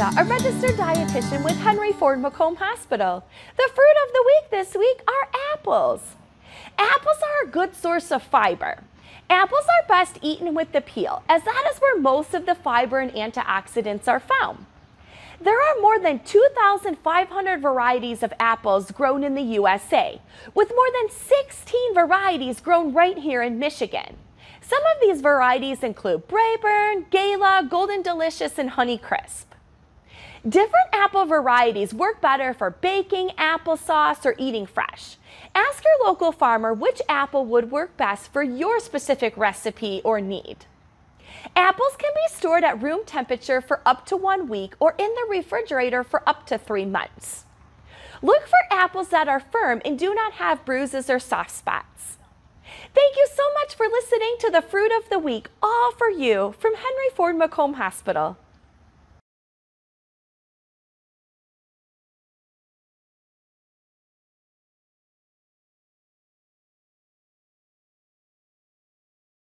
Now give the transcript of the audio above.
a registered dietitian with Henry Ford Macomb Hospital. The fruit of the week this week are apples. Apples are a good source of fiber. Apples are best eaten with the peel, as that is where most of the fiber and antioxidants are found. There are more than 2,500 varieties of apples grown in the USA, with more than 16 varieties grown right here in Michigan. Some of these varieties include Braeburn, Gala, Golden Delicious, and Honeycrisp. Different apple varieties work better for baking, applesauce, or eating fresh. Ask your local farmer which apple would work best for your specific recipe or need. Apples can be stored at room temperature for up to one week or in the refrigerator for up to three months. Look for apples that are firm and do not have bruises or soft spots. Thank you so much for listening to the Fruit of the Week, all for you from Henry Ford Macomb Hospital.